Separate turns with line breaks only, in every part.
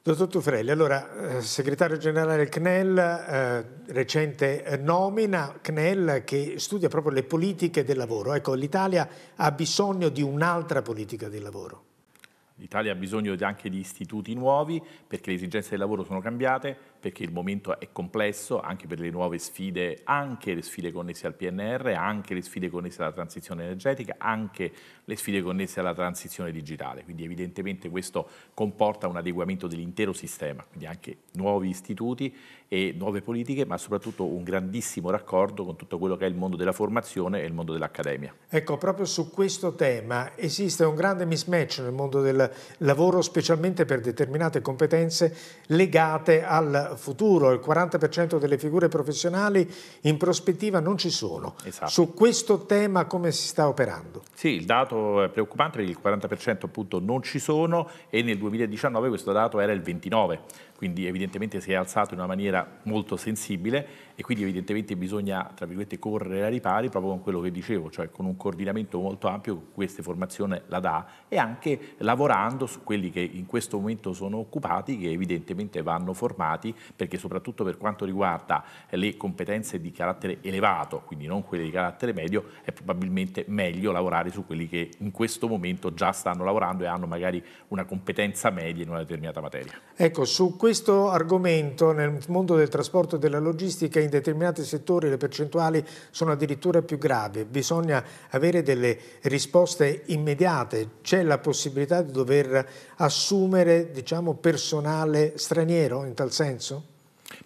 Dottor Tufrelli, allora, eh, segretario generale del CNEL, eh, recente nomina, CNEL che studia proprio le politiche del lavoro. Ecco, l'Italia ha bisogno di un'altra politica del lavoro.
L'Italia ha bisogno anche di istituti nuovi perché le esigenze del lavoro sono cambiate, perché il momento è complesso anche per le nuove sfide, anche le sfide connesse al PNR, anche le sfide connesse alla transizione energetica, anche le sfide connesse alla transizione digitale. Quindi evidentemente questo comporta un adeguamento dell'intero sistema, quindi anche nuovi istituti e nuove politiche, ma soprattutto un grandissimo raccordo con tutto quello che è il mondo della formazione e il mondo dell'accademia.
Ecco, proprio su questo tema esiste un grande mismatch nel mondo del lavoro, specialmente per determinate competenze legate al futuro. Il 40% delle figure professionali in prospettiva non ci sono. Esatto. Su questo tema come si sta operando?
Sì, il dato è preoccupante perché il 40% appunto non ci sono e nel 2019 questo dato era il 29% quindi evidentemente si è alzato in una maniera molto sensibile e quindi evidentemente bisogna, tra virgolette, correre ai ripari proprio con quello che dicevo, cioè con un coordinamento molto ampio questa formazione la dà e anche lavorando su quelli che in questo momento sono occupati, che evidentemente vanno formati, perché soprattutto per quanto riguarda le competenze di carattere elevato, quindi non quelle di carattere medio, è probabilmente meglio lavorare su quelli che in questo momento già stanno lavorando e hanno magari una competenza media in una determinata materia.
Ecco, su questo questo argomento nel mondo del trasporto e della logistica in determinati settori le percentuali sono addirittura più gravi, bisogna avere delle risposte immediate, c'è la possibilità di dover assumere diciamo, personale straniero in tal senso?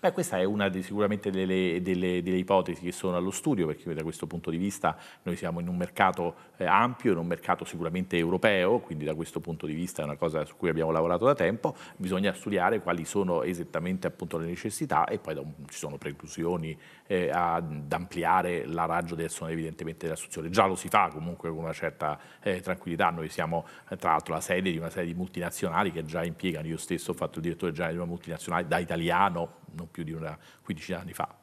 Beh, questa è una di, sicuramente delle, delle, delle, ipotesi che sono allo studio, perché da questo punto di vista noi siamo in un mercato eh, ampio, in un mercato sicuramente europeo, quindi da questo punto di vista è una cosa su cui abbiamo lavorato da tempo, bisogna studiare quali sono esattamente appunto, le necessità e poi da, ci sono preclusioni eh, ad ampliare la raggio del sono evidentemente dell'assunzione. Già lo si fa comunque con una certa eh, tranquillità, noi siamo eh, tra l'altro la sede di una serie di multinazionali che già impiegano, io stesso ho fatto il direttore generale di una multinazionale da italiano, non più di una quindicina anni fa.